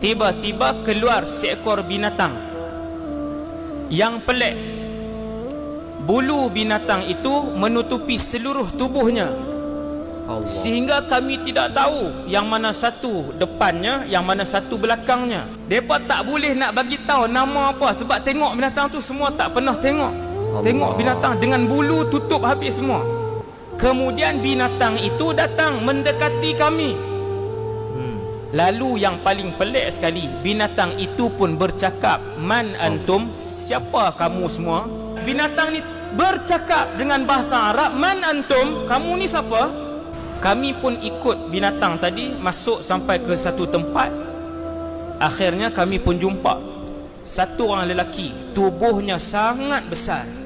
tiba-tiba keluar seekor binatang yang pelik bulu binatang itu menutupi seluruh tubuhnya Allah. sehingga kami tidak tahu yang mana satu depannya yang mana satu belakangnya depa tak boleh nak bagi tahu nama apa sebab tengok binatang tu semua tak pernah tengok Allah. tengok binatang dengan bulu tutup habis semua kemudian binatang itu datang mendekati kami Lalu yang paling pelik sekali Binatang itu pun bercakap Man antum Siapa kamu semua Binatang ni bercakap dengan bahasa Arab Man antum Kamu ni siapa Kami pun ikut binatang tadi Masuk sampai ke satu tempat Akhirnya kami pun jumpa Satu orang lelaki Tubuhnya sangat besar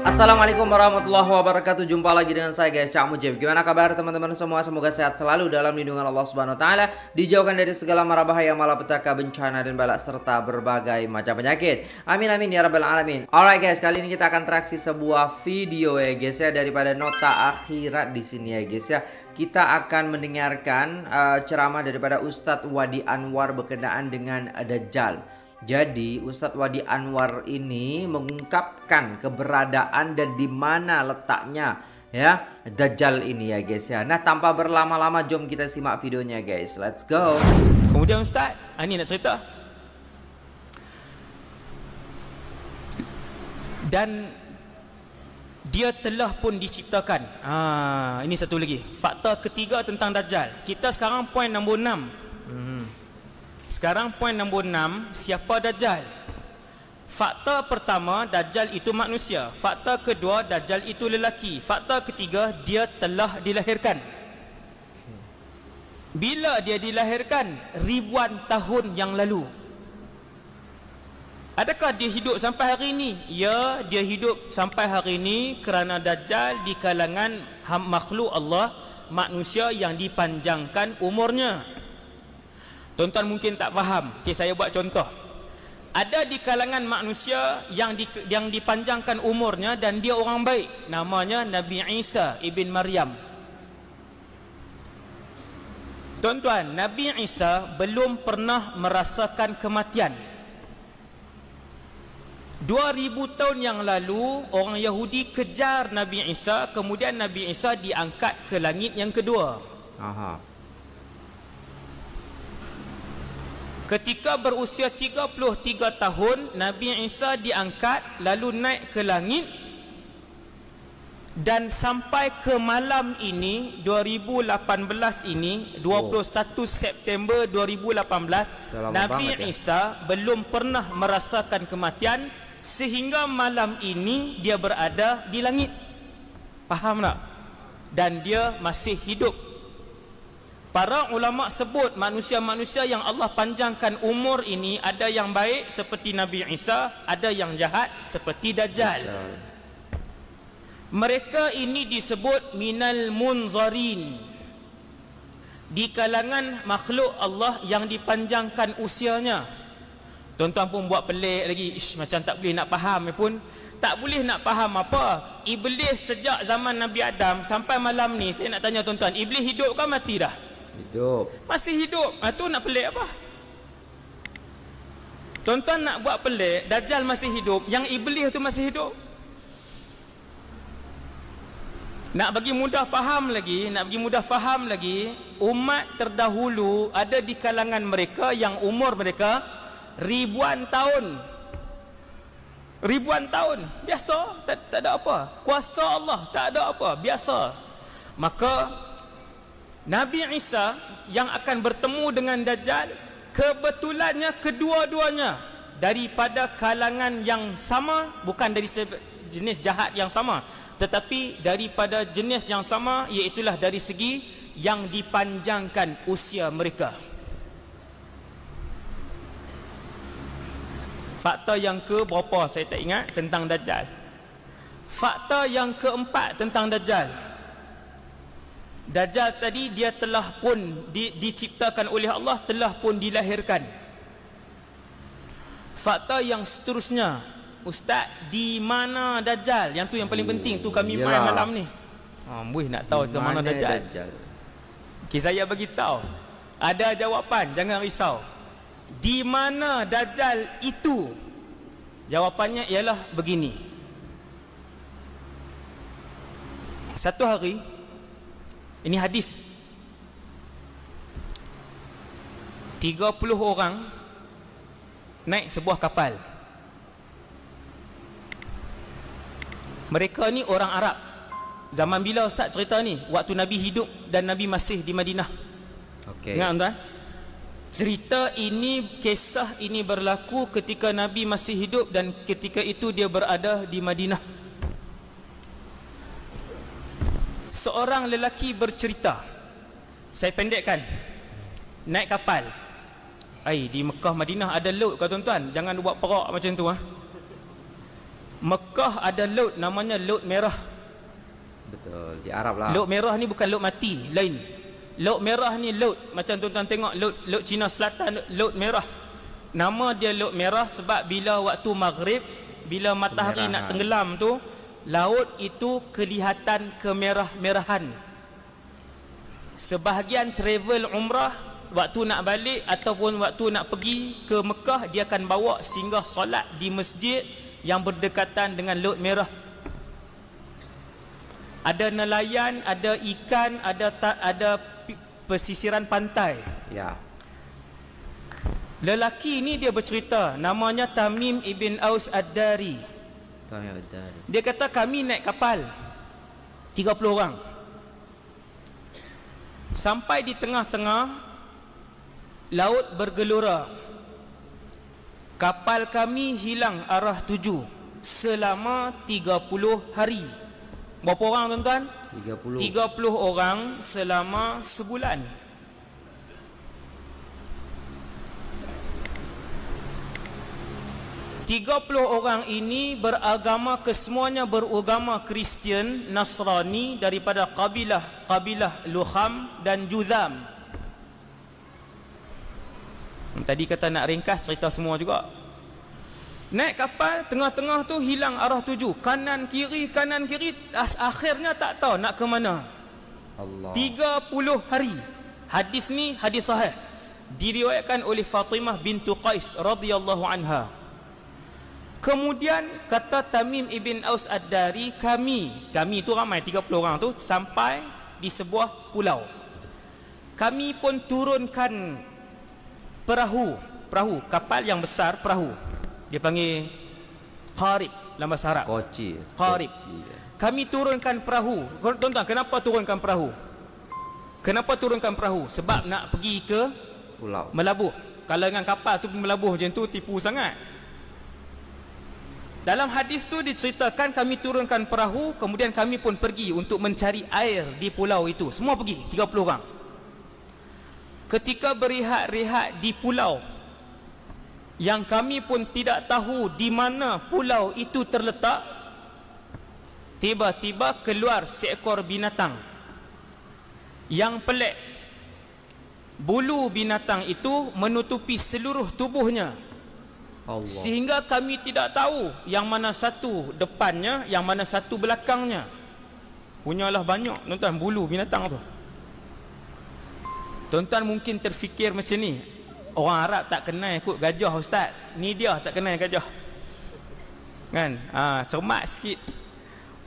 Assalamualaikum warahmatullahi wabarakatuh. Jumpa lagi dengan saya guys, Cak Mujib. Gimana kabar teman-teman semua? Semoga sehat selalu dalam lindungan Allah Subhanahu wa taala, dijauhkan dari segala mara bahaya, malapetaka, bencana dan balak serta berbagai macam penyakit. Amin amin ya rabbal alamin. Alright guys, kali ini kita akan traksi sebuah video ya guys ya daripada nota akhirat di sini ya guys ya kita akan mendengarkan uh, ceramah daripada Ustadz Wadi Anwar berkenaan dengan ada Dajjal. Jadi Ustadz Wadi Anwar ini mengungkapkan keberadaan dan di mana letaknya ya Dajjal ini ya guys ya. Nah tanpa berlama-lama jom kita simak videonya guys. Let's go. Kemudian Ustaz, ini ah, nak cerita. Dan dia telah pun diciptakan. Ha, ini satu lagi. Fakta ketiga tentang Dajjal. Kita sekarang point nombor enam. Sekarang poin nombor enam Siapa Dajjal? Fakta pertama Dajjal itu manusia Fakta kedua Dajjal itu lelaki Fakta ketiga dia telah dilahirkan Bila dia dilahirkan ribuan tahun yang lalu Adakah dia hidup sampai hari ini? Ya, dia hidup sampai hari ini kerana Dajjal di kalangan makhluk Allah manusia yang dipanjangkan umurnya. Tuan-tuan mungkin tak faham. Okey saya buat contoh. Ada di kalangan manusia yang di, yang dipanjangkan umurnya dan dia orang baik. Namanya Nabi Isa ibn Maryam. Tuan-tuan, Nabi Isa belum pernah merasakan kematian. 2000 tahun yang lalu orang Yahudi kejar Nabi Isa, kemudian Nabi Isa diangkat ke langit yang kedua. Aha. Ketika berusia 33 tahun Nabi Isa diangkat lalu naik ke langit dan sampai ke malam ini 2018 ini 21 oh. September 2018 Dalam Nabi ya? Isa ya. belum pernah merasakan kematian sehingga malam ini dia berada di langit. Faham tak? Dan dia masih hidup Para ulama sebut manusia-manusia yang Allah panjangkan umur ini ada yang baik seperti Nabi Isa, ada yang jahat seperti Dajjal. Mereka ini disebut minal munzarin. Di kalangan makhluk Allah yang dipanjangkan usianya. Tuan-tuan pun buat pelik lagi, ish macam tak boleh nak faham pun tak boleh nak faham apa iblis sejak zaman Nabi Adam sampai malam ni saya nak tanya tuan-tuan iblis hidup ke mati dah Hidup. Masih hidup. Ah tu nak pelik apa? Tuan-tuan nak buat pelik, Dajjal masih hidup, yang iblis tu masih hidup. Nak bagi mudah faham lagi, nak bagi mudah faham lagi, umat terdahulu ada di kalangan mereka yang umur mereka ribuan tahun. Ribuan tahun, biasa, tak, tak ada apa. Kuasa Allah, tak ada apa, biasa. Maka Nabi Isa yang akan bertemu dengan Dajjal kebetulannya kedua-duanya daripada kalangan yang sama bukan dari jenis jahat yang sama tetapi daripada jenis yang sama iaitulah dari segi yang dipanjangkan usia mereka fakta yang ke berapa saya tak ingat tentang Dajjal fakta yang keempat tentang Dajjal Dajjal tadi dia telah pun di, diciptakan oleh Allah telah pun dilahirkan. Fakta yang seterusnya, ustaz, di mana Dajjal? Yang tu yang paling oh, penting tu kami ya. main malam ni. Ha, nak tahu di mana Dajjal? Dajjal. Okay, saya bagi tahu. Ada jawapan, jangan risau. Di mana Dajjal itu? Jawapannya ialah begini. Satu hari ini hadis 30 orang Naik sebuah kapal Mereka ni orang Arab Zaman bila Ustaz cerita ni Waktu Nabi hidup dan Nabi masih di Madinah okay. Ingat tuan Cerita ini Kisah ini berlaku ketika Nabi masih hidup Dan ketika itu dia berada di Madinah seorang lelaki bercerita saya pendekkan naik kapal Ay, di Mekah Madinah ada laut kau tuan-tuan jangan buat perak macam tu ha? Mekah ada laut namanya laut merah betul di Arab lah laut merah ni bukan laut mati lain laut merah ni laut macam tuan-tuan tengok laut, laut Cina Selatan laut merah nama dia laut merah sebab bila waktu maghrib bila matahari merah, nak tenggelam tu laut itu kelihatan kemerah-merahan sebahagian travel umrah waktu nak balik ataupun waktu nak pergi ke Mekah dia akan bawa singgah solat di masjid yang berdekatan dengan laut merah ada nelayan ada ikan ada ada pesisiran pantai ya lelaki ini dia bercerita namanya Tamim ibn Aus Ad-Dari dia kata kami naik kapal 30 orang. Sampai di tengah-tengah laut bergelora. Kapal kami hilang arah tuju selama 30 hari. Berapa orang tuan-tuan? 30. 30 orang selama sebulan. 30 orang ini beragama kesemuanya beragama Kristian Nasrani daripada kabilah kabilah Luham dan Juzam. Tadi kata nak ringkas cerita semua juga. Naik kapal tengah-tengah tu hilang arah tuju, kanan kiri kanan kiri as akhirnya tak tahu nak ke mana. Allah. 30 hari. Hadis ni hadis sahih. Diriwayatkan oleh Fatimah bintu Qais radhiyallahu anha. Kemudian kata Tamim ibn Aus Ad-Dari kami, kami itu ramai 30 orang tu sampai di sebuah pulau. Kami pun turunkan perahu, perahu kapal yang besar perahu. Dia panggil Qarib dalam bahasa Arab. Koci. Qarib. Ya. Kami turunkan perahu. Tuan-tuan, kenapa turunkan perahu? Kenapa turunkan perahu? Sebab nak pergi ke pulau. Melabuh. Kalau dengan kapal tu melabuh macam tu tipu sangat. Dalam hadis tu diceritakan kami turunkan perahu kemudian kami pun pergi untuk mencari air di pulau itu. Semua pergi 30 orang. Ketika berehat-rehat di pulau yang kami pun tidak tahu di mana pulau itu terletak tiba-tiba keluar seekor binatang yang pelik bulu binatang itu menutupi seluruh tubuhnya Allah. sehingga kami tidak tahu yang mana satu depannya yang mana satu belakangnya punyalah banyak tuan-tuan bulu binatang tu tuan-tuan mungkin terfikir macam ni orang Arab tak kenal kot gajah ustaz ni dia tak kenal gajah kan ha, cermat sikit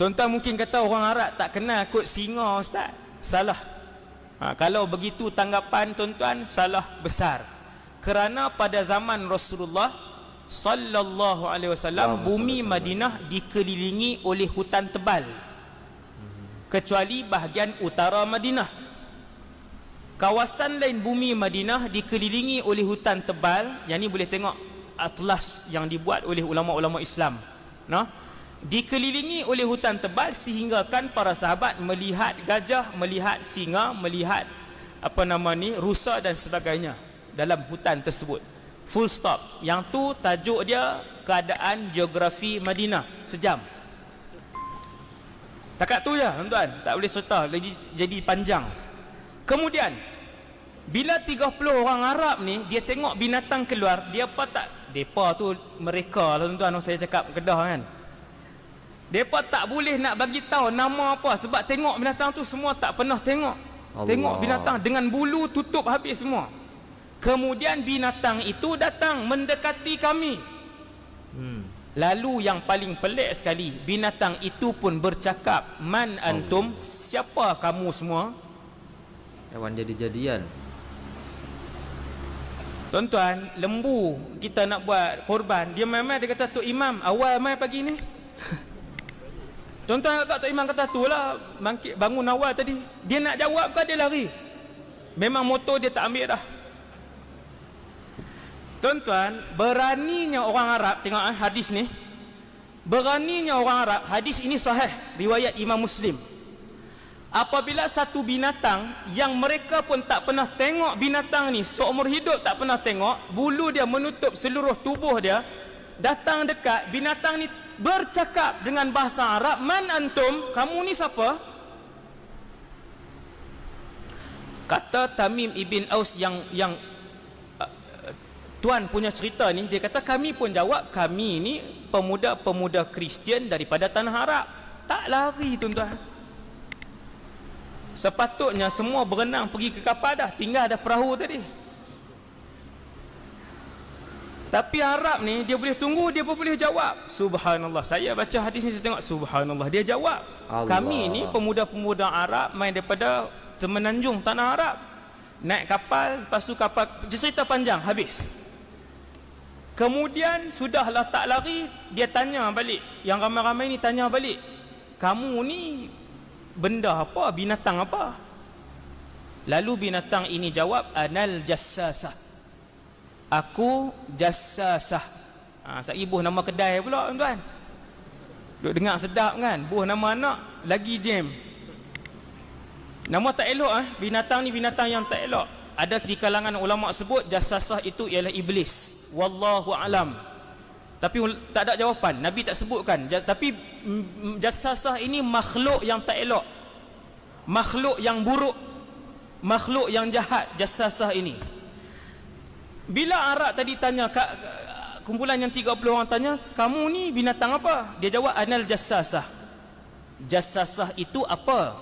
tuan-tuan mungkin kata orang Arab tak kenal kot singa ustaz salah ha, kalau begitu tanggapan tuan-tuan salah besar kerana pada zaman Rasulullah sallallahu alaihi wasallam bumi Madinah dikelilingi oleh hutan tebal kecuali bahagian utara Madinah kawasan lain bumi Madinah dikelilingi oleh hutan tebal yang ni boleh tengok atlas yang dibuat oleh ulama-ulama Islam nah dikelilingi oleh hutan tebal sehingga kan para sahabat melihat gajah melihat singa melihat apa nama ni rusa dan sebagainya dalam hutan tersebut full stop yang tu tajuk dia keadaan geografi Madinah sejam takat tu je tuan-tuan tak boleh serta lagi jadi panjang kemudian bila 30 orang Arab ni dia tengok binatang keluar dia apa tak depa tu mereka lah tuan-tuan saya cakap kedah kan depa tak boleh nak bagi tahu nama apa sebab tengok binatang tu semua tak pernah tengok Allah. tengok binatang dengan bulu tutup habis semua Kemudian binatang itu datang mendekati kami. Hmm. Lalu yang paling pelik sekali, binatang itu pun bercakap, "Man antum? Oh, siapa kamu semua?" Hewan jadi-jadian. Tuan-tuan, lembu kita nak buat korban, dia memang dia kata, "Tok Imam, awal mai pagi ni?" Tuan-tuan kakak Tok Imam kata tu lah bangun awal tadi. Dia nak jawab ke dia lari? Memang motor dia tak ambil dah. Tuan-tuan, beraninya orang Arab, tengok eh, hadis ni. Beraninya orang Arab, hadis ini sahih, riwayat Imam Muslim. Apabila satu binatang yang mereka pun tak pernah tengok binatang ni, seumur hidup tak pernah tengok, bulu dia menutup seluruh tubuh dia, datang dekat, binatang ni bercakap dengan bahasa Arab, Man antum, kamu ni siapa? Kata Tamim ibn Aus yang yang Tuan punya cerita ni dia kata kami pun jawab kami ni pemuda-pemuda Kristian daripada tanah Arab. Tak lari tuan-tuan. Sepatutnya semua berenang pergi ke kapal dah, tinggal ada perahu tadi. Tapi Arab ni dia boleh tunggu dia pun boleh jawab. Subhanallah. Saya baca hadis ni saya tengok subhanallah dia jawab. Allah. Kami ni pemuda-pemuda Arab main daripada Semenanjung tanah Arab. Naik kapal, lepas tu kapal cerita panjang habis. Kemudian sudahlah tak lari, dia tanya balik. Yang ramai-ramai ni tanya balik. Kamu ni benda apa? Binatang apa? Lalu binatang ini jawab, Anal jassasah. Aku jassasah. Ha, saya buh nama kedai pula tuan-tuan. Duk dengar sedap kan? Buh nama anak, lagi jam. Nama tak elok ah. Eh? Binatang ni binatang yang tak elok ada di kalangan ulama sebut jasasah itu ialah iblis wallahu alam tapi tak ada jawapan nabi tak sebutkan tapi jasasah ini makhluk yang tak elok makhluk yang buruk makhluk yang jahat jasasah ini bila arab tadi tanya kumpulan yang 30 orang tanya kamu ni binatang apa dia jawab anal jasasah jasasah itu apa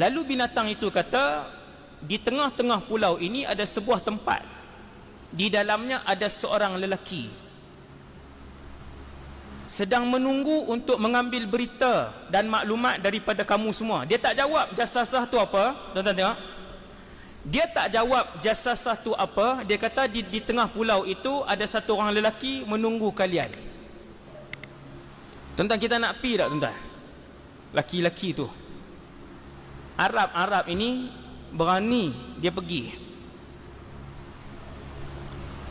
lalu binatang itu kata di tengah-tengah pulau ini ada sebuah tempat di dalamnya ada seorang lelaki sedang menunggu untuk mengambil berita dan maklumat daripada kamu semua dia tak jawab jasa satu apa Tonton tuan tengok dia tak jawab jasa satu apa dia kata di, di tengah pulau itu ada satu orang lelaki menunggu kalian tuan kita nak pi tak tuan lelaki-lelaki laki tu Arab-Arab ini berani dia pergi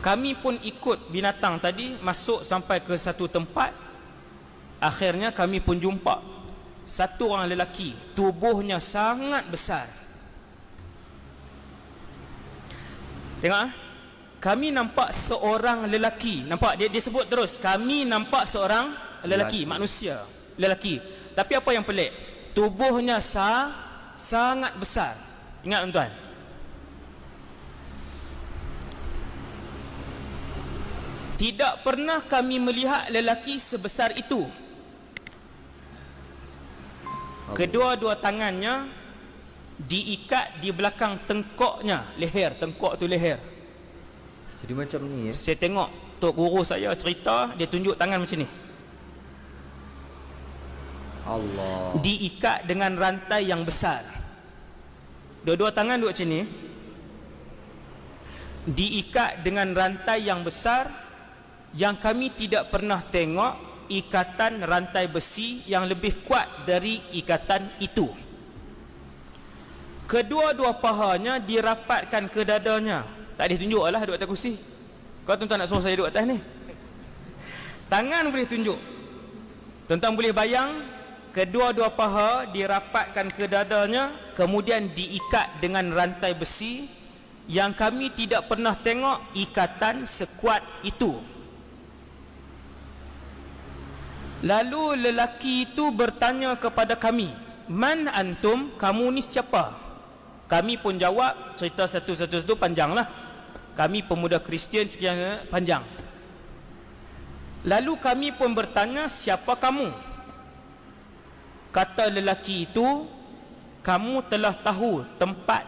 kami pun ikut binatang tadi masuk sampai ke satu tempat akhirnya kami pun jumpa satu orang lelaki tubuhnya sangat besar tengok ah. kami nampak seorang lelaki nampak dia, dia sebut terus kami nampak seorang lelaki, lelaki manusia lelaki tapi apa yang pelik tubuhnya sa sangat besar Ingat tuan-tuan. Tidak pernah kami melihat lelaki sebesar itu. Kedua-dua tangannya diikat di belakang tengkoknya, leher, tengkok tu leher. Jadi macam ni ya. Saya tengok tok guru saya cerita, dia tunjuk tangan macam ni. Allah. Diikat dengan rantai yang besar. Dua-dua tangan duduk macam Diikat dengan rantai yang besar Yang kami tidak pernah tengok Ikatan rantai besi yang lebih kuat dari ikatan itu Kedua-dua pahanya dirapatkan ke dadanya Tak boleh tunjuk lah duduk atas kursi Kau tuan-tuan nak suruh saya duduk atas ni Tangan boleh tunjuk Tuan-tuan boleh bayang kedua-dua paha dirapatkan ke dadanya kemudian diikat dengan rantai besi yang kami tidak pernah tengok ikatan sekuat itu lalu lelaki itu bertanya kepada kami man antum kamu ni siapa kami pun jawab cerita satu-satu satu panjang lah kami pemuda Kristian sekian eh, panjang lalu kami pun bertanya siapa kamu kata lelaki itu kamu telah tahu tempat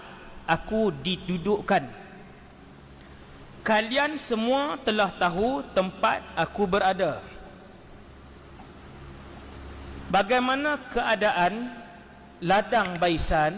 aku didudukkan kalian semua telah tahu tempat aku berada bagaimana keadaan ladang baisan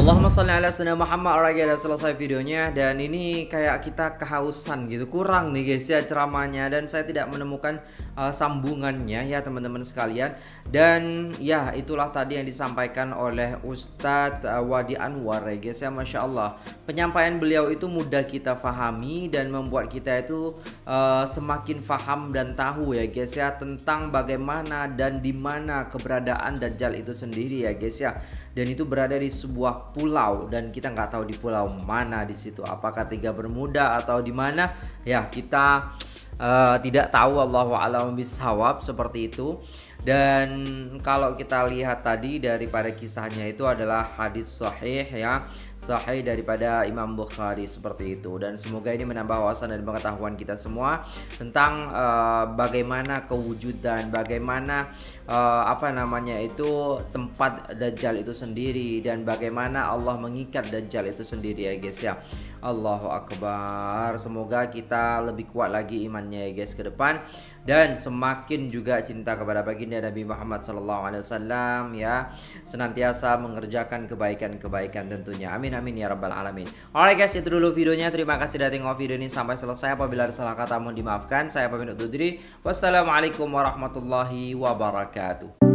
Allahumma sholli ala sayyidina Muhammad orangnya sudah selesai videonya dan ini kayak kita kehausan gitu kurang nih guys ya ceramahnya dan saya tidak menemukan uh, sambungannya ya teman-teman sekalian dan ya itulah tadi yang disampaikan oleh Ustadz uh, Wadi Anwar ya guys ya Masya Allah penyampaian beliau itu mudah kita fahami dan membuat kita itu uh, semakin faham dan tahu ya guys ya tentang bagaimana dan di mana keberadaan Dajjal itu sendiri ya guys ya dan itu berada di sebuah pulau dan kita nggak tahu di pulau mana di situ apakah tiga bermuda atau di mana ya kita uh, tidak tahu Allah a'lam bishawab seperti itu dan kalau kita lihat tadi daripada kisahnya itu adalah hadis sahih ya sahih daripada Imam Bukhari seperti itu dan semoga ini menambah wawasan dan pengetahuan kita semua tentang uh, bagaimana kewujudan bagaimana uh, apa namanya itu tempat dajjal itu sendiri dan bagaimana Allah mengikat dajjal itu sendiri ya guys ya Allahu akbar semoga kita lebih kuat lagi imannya ya guys ke depan dan semakin juga cinta kepada baginda Nabi Muhammad SAW ya senantiasa mengerjakan kebaikan-kebaikan tentunya amin amin ya rabbal alamin Oke guys itu dulu videonya terima kasih sudah tengok video ini sampai selesai apabila ada salah kata mohon dimaafkan saya pamit undur diri wassalamualaikum warahmatullahi wabarakatuh